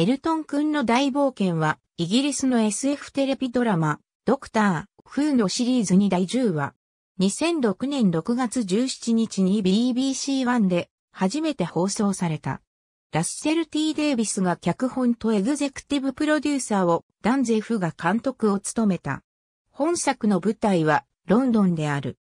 エルトン君の大冒険は、イギリスの SF テレビドラマ、ドクター、フーのシリーズに第10話。2006年6月17日に BBC1 で初めて放送された。ラッセル T・ デイビスが脚本とエグゼクティブプロデューサーをダンゼフが監督を務めた。本作の舞台はロンドンである。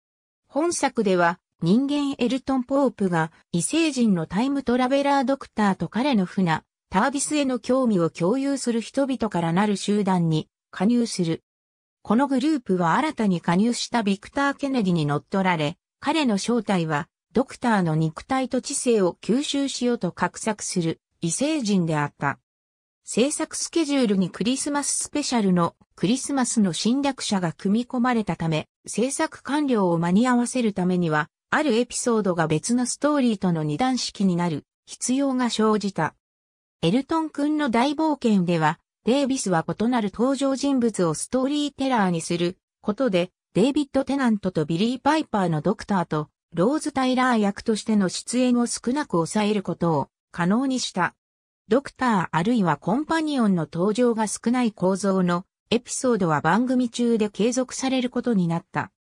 本作では人間エルトン・ポープが異星人のタイムトラベラードクターと彼の船、サービスへの興味を共有する人々からなる集団に加入する。このグループは新たに加入したビクター・ケネディに乗っ取られ、彼の正体はドクターの肉体と知性を吸収しようと画策する異星人であった。制作スケジュールにクリスマススペシャルのクリスマスの侵略者が組み込まれたため、制作完了を間に合わせるためには、あるエピソードが別のストーリーとの二段式になる必要が生じた。エルトン君の大冒険では、デイビスは異なる登場人物をストーリーテラーにすることで、デイビッド・テナントとビリー・パイパーのドクターと、ローズ・タイラー役としての出演を少なく抑えることを可能にした。ドクターあるいはコンパニオンの登場が少ない構造のエピソードは番組中で継続されることになった。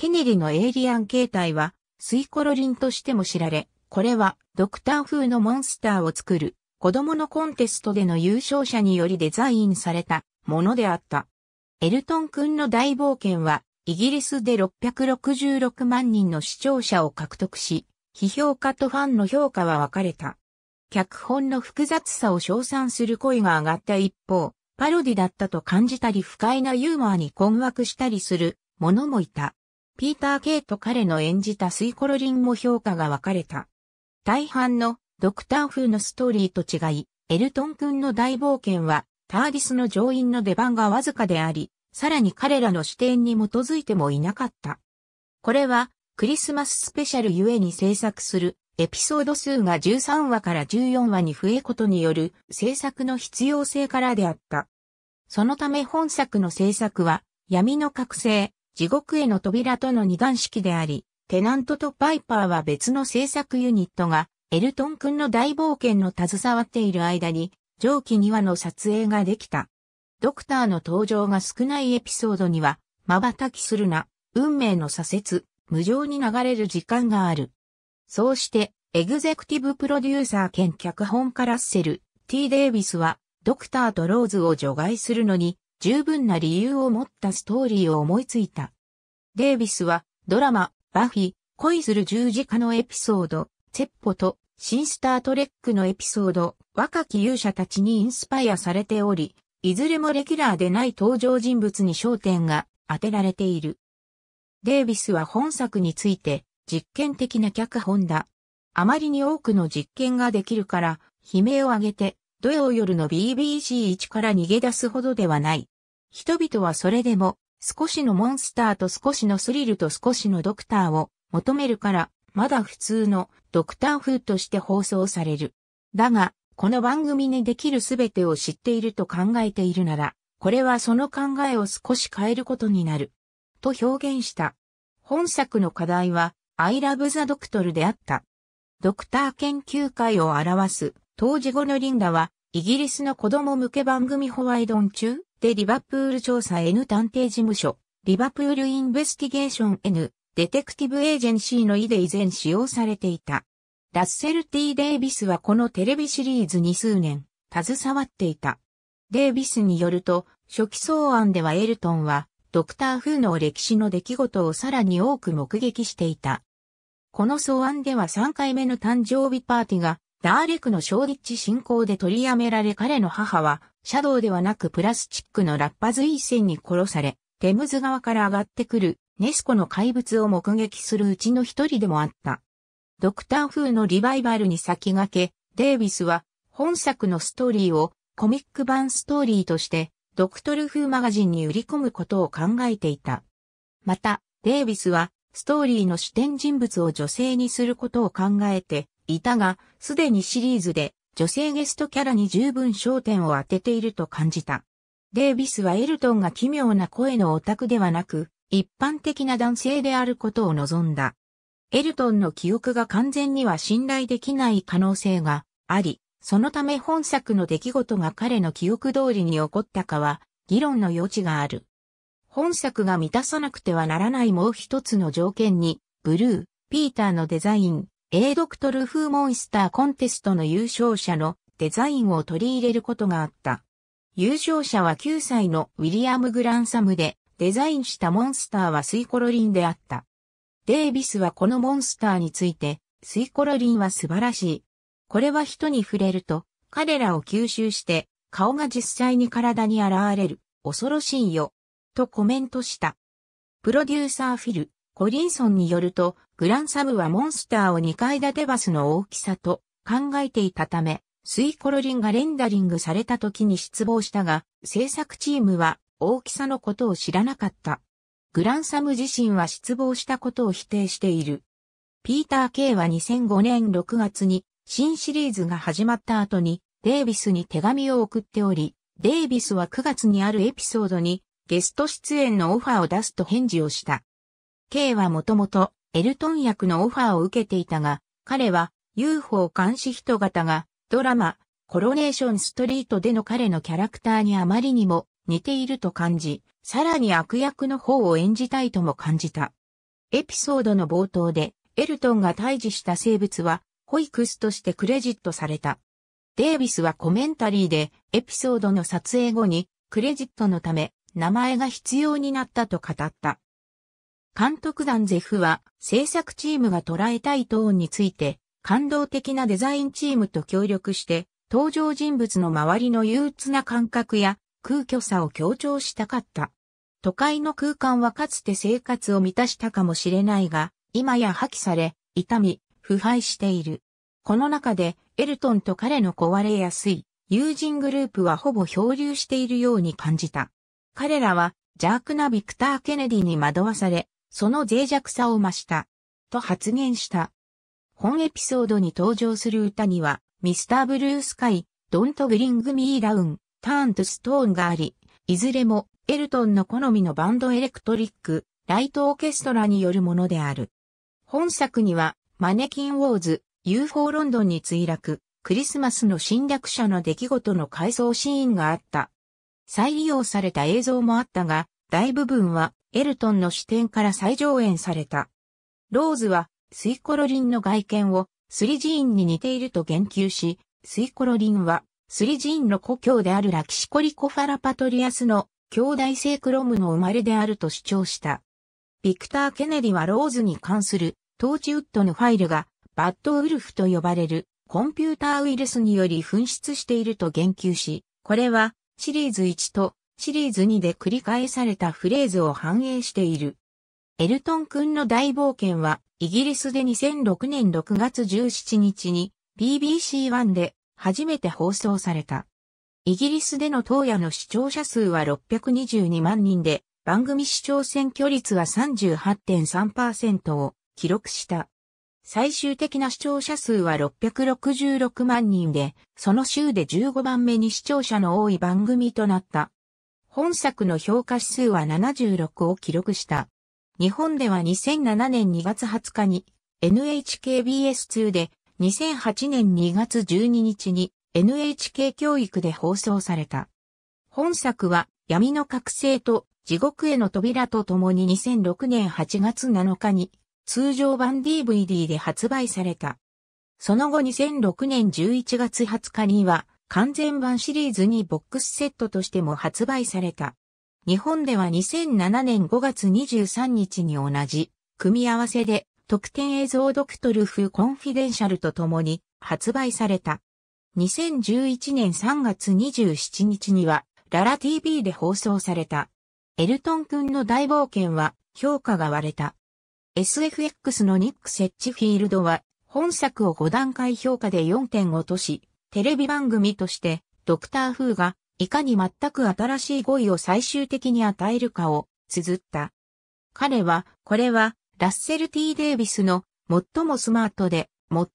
ケネリのエイリアン形態は、スイコロリンとしても知られ、これは、ドクター風のモンスターを作る、子供のコンテストでの優勝者によりデザインされたものであった。エルトン君の大冒険は、イギリスで666万人の視聴者を獲得し、批評家とファンの評価は分かれた。脚本の複雑さを称賛する声が上がった一方、パロディだったと感じたり不快なユーモアに困惑したりする者もいた。ピーター・ケイと彼の演じたスイコロリンも評価が分かれた。大半のドクター風のストーリーと違い、エルトン君の大冒険は、ターディスの乗員の出番がわずかであり、さらに彼らの視点に基づいてもいなかった。これは、クリスマススペシャルゆえに制作する、エピソード数が13話から14話に増えことによる制作の必要性からであった。そのため本作の制作は、闇の覚醒、地獄への扉との二段式であり、テナントとパイパーは別の制作ユニットが、エルトン君の大冒険の携わっている間に、上記2話の撮影ができた。ドクターの登場が少ないエピソードには、瞬きするな、運命の左折、無情に流れる時間がある。そうして、エグゼクティブプロデューサー兼脚本家ラッセル、T デイビスは、ドクターとローズを除外するのに、十分な理由を持ったストーリーを思いついた。デイビスはドラマ、バフィ、恋する十字架のエピソード、チェッポと新スタートレックのエピソード、若き勇者たちにインスパイアされており、いずれもレギュラーでない登場人物に焦点が当てられている。デイビスは本作について実験的な脚本だ。あまりに多くの実験ができるから悲鳴を上げて土曜夜の BBC1 から逃げ出すほどではない。人々はそれでも、少しのモンスターと少しのスリルと少しのドクターを求めるから、まだ普通のドクター風として放送される。だが、この番組にできるすべてを知っていると考えているなら、これはその考えを少し変えることになる。と表現した。本作の課題は、I love the doctor であった。ドクター研究会を表す当時後のリンダは、イギリスの子供向け番組ホワイドン中でリバプール調査 N 探偵事務所、リバプールインベスティゲーション N デテクティブエージェンシーの意で以前使用されていた。ラッセル T デイビスはこのテレビシリーズに数年、携わっていた。デイビスによると、初期草案ではエルトンは、ドクター風の歴史の出来事をさらに多く目撃していた。この草案では3回目の誕生日パーティーがダーレクのショーディッチで取りやめられ彼の母は、シャドウではなくプラスチックのラッパ随戦に殺され、テムズ川から上がってくるネスコの怪物を目撃するうちの一人でもあった。ドクター風のリバイバルに先駆け、デイビスは本作のストーリーをコミック版ストーリーとしてドクトル風マガジンに売り込むことを考えていた。また、デイビスはストーリーの主点人物を女性にすることを考えていたが、すでにシリーズで女性ゲストキャラに十分焦点を当てていると感じた。デイビスはエルトンが奇妙な声のオタクではなく、一般的な男性であることを望んだ。エルトンの記憶が完全には信頼できない可能性があり、そのため本作の出来事が彼の記憶通りに起こったかは、議論の余地がある。本作が満たさなくてはならないもう一つの条件に、ブルー、ピーターのデザイン、A ドクトル風モンスターコンテストの優勝者のデザインを取り入れることがあった。優勝者は9歳のウィリアム・グランサムで、デザインしたモンスターはスイコロリンであった。デイビスはこのモンスターについて、スイコロリンは素晴らしい。これは人に触れると、彼らを吸収して、顔が実際に体に現れる、恐ろしいよ、とコメントした。プロデューサーフィル、コリンソンによると、グランサムはモンスターを2階建てバスの大きさと考えていたため、スイコロリンがレンダリングされた時に失望したが、制作チームは大きさのことを知らなかった。グランサム自身は失望したことを否定している。ピーター・ケイは2005年6月に新シリーズが始まった後にデイビスに手紙を送っており、デイビスは9月にあるエピソードにゲスト出演のオファーを出すと返事をした。K はもともとエルトン役のオファーを受けていたが、彼は UFO 監視人型がドラマ、コロネーションストリートでの彼のキャラクターにあまりにも似ていると感じ、さらに悪役の方を演じたいとも感じた。エピソードの冒頭で、エルトンが退治した生物は、ホイクスとしてクレジットされた。デイビスはコメンタリーで、エピソードの撮影後に、クレジットのため、名前が必要になったと語った。監督団ゼフは制作チームが捉えたいトーンについて感動的なデザインチームと協力して登場人物の周りの憂鬱な感覚や空虚さを強調したかった。都会の空間はかつて生活を満たしたかもしれないが、今や破棄され、痛み、腐敗している。この中で、エルトンと彼の壊れやすい友人グループはほぼ漂流しているように感じた。彼らは、邪悪なビクター・ケネディに惑わされ、その脆弱さを増した、と発言した。本エピソードに登場する歌には、ミスターブルースカイ、ドントグリングミーダウン、ターントストーンがあり、いずれもエルトンの好みのバンドエレクトリック、ライトオーケストラによるものである。本作には、マネキンウォーズ、UFO ロンドンに墜落、クリスマスの侵略者の出来事の回想シーンがあった。再利用された映像もあったが、大部分はエルトンの視点から再上演された。ローズは、スイコロリンの外見を、スリジーンに似ていると言及し、スイコロリンは、スリジーンの故郷であるラキシコリコファラパトリアスの兄弟性クロムの生まれであると主張した。ビクター・ケネディはローズに関するトーチウッドのファイルがバッドウルフと呼ばれるコンピューターウイルスにより紛失していると言及し、これはシリーズ1とシリーズ2で繰り返されたフレーズを反映している。エルトン君の大冒険は、イギリスで2006年6月17日に BBC1 で初めて放送された。イギリスでの当夜の視聴者数は622万人で、番組視聴選挙率は38.3%を記録した。最終的な視聴者数は666万人で、その週で15番目に視聴者の多い番組となった。本作の評価指数は76を記録した。日本では2007年2月20日に NHKBS2 で2008年2月12日に NHK 教育で放送された。本作は闇の覚醒と地獄への扉とともに2006年8月7日に通常版 DVD で発売された。その後2006年11月20日には完全版シリーズにボックスセットとしても発売された。日本では2007年5月23日に同じ組み合わせで特典映像ドクトルフコンフィデンシャルと共に発売された。2011年3月27日にはララ TV で放送された。エルトン君の大冒険は評価が割れた。SFX のニック・セッチフィールドは本作を5段階評価で4.5とし、テレビ番組として、ドクターフーが、いかに全く新しい語彙を最終的に与えるかを、綴った。彼は、これは、ラッセル・ T・ デイビスの、最もスマートで、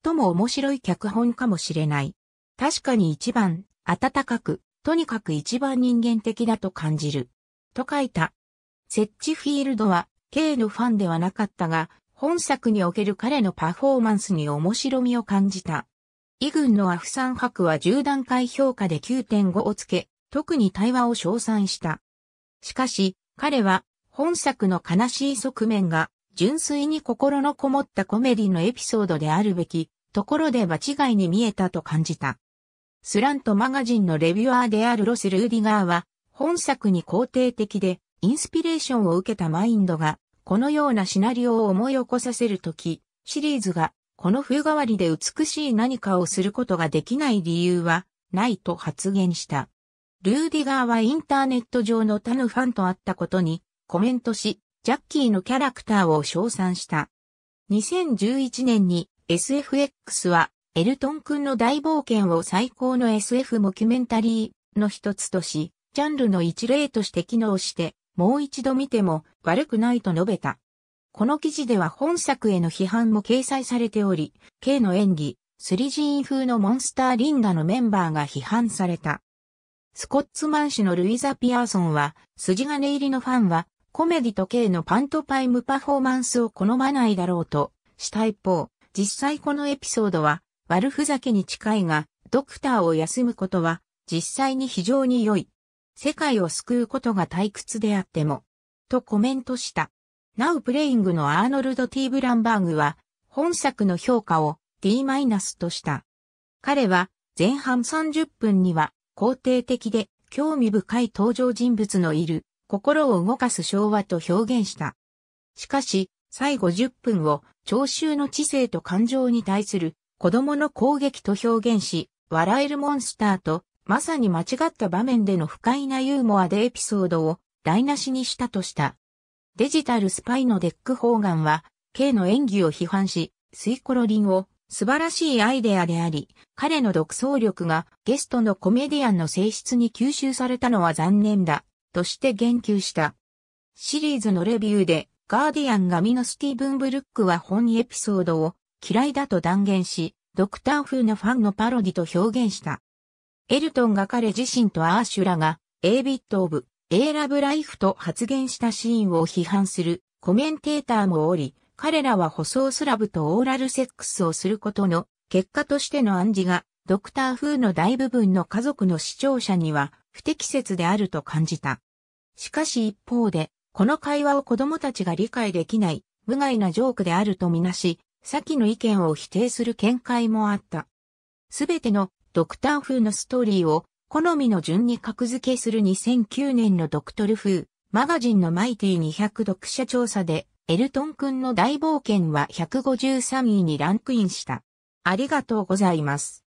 最も面白い脚本かもしれない。確かに一番、温かく、とにかく一番人間的だと感じる。と書いた。セッチフィールドは、K のファンではなかったが、本作における彼のパフォーマンスに面白みを感じた。イ軍のアフサン博は10段階評価で9.5をつけ、特に対話を称賛した。しかし、彼は、本作の悲しい側面が、純粋に心のこもったコメディのエピソードであるべき、ところで場違いに見えたと感じた。スラントマガジンのレビュアーであるロス・ルーディガーは、本作に肯定的で、インスピレーションを受けたマインドが、このようなシナリオを思い起こさせるとき、シリーズがこの風変わりで美しい何かをすることができない理由はないと発言した。ルーディガーはインターネット上の他のファンと会ったことにコメントし、ジャッキーのキャラクターを称賛した。2011年に SFX はエルトン君の大冒険を最高の SF モキュメンタリーの一つとし、ジャンルの一例として機能して、もう一度見ても悪くないと述べた。この記事では本作への批判も掲載されており、K の演技、スリジーン風のモンスターリンダのメンバーが批判された。スコッツマン氏のルイザ・ピアーソンは、筋金入りのファンは、コメディと K のパントパイムパフォーマンスを好まないだろうと、した一方、実際このエピソードは、悪ふざけに近いが、ドクターを休むことは、実際に非常に良い。世界を救うことが退屈であっても、とコメントした。ナウプレイングのアーノルド・ティーブランバーグは、本作の評価を D- マイナスとした。彼は、前半30分には、肯定的で興味深い登場人物のいる、心を動かす昭和と表現した。しかし、最後10分を、聴衆の知性と感情に対する、子供の攻撃と表現し、笑えるモンスターと、まさに間違った場面での不快なユーモアでエピソードを台無しにしたとした。デジタルスパイのデック・ホーガンは、K の演技を批判し、スイコロリンを素晴らしいアイデアであり、彼の独創力がゲストのコメディアンの性質に吸収されたのは残念だ、として言及した。シリーズのレビューで、ガーディアン神のスティーブン・ブルックは本エピソードを嫌いだと断言し、ドクター風のファンのパロディと表現した。エルトンが彼自身とアーシュラが、エイビット・オブ、A ラブライフと発言したシーンを批判するコメンテーターもおり、彼らは舗装スラブとオーラルセックスをすることの結果としての暗示がドクター風の大部分の家族の視聴者には不適切であると感じた。しかし一方で、この会話を子供たちが理解できない無害なジョークであるとみなし、先の意見を否定する見解もあった。すべてのドクター風のストーリーを好みの順に格付けする2009年のドクトル風、マガジンのマイティ200読者調査で、エルトン君の大冒険は153位にランクインした。ありがとうございます。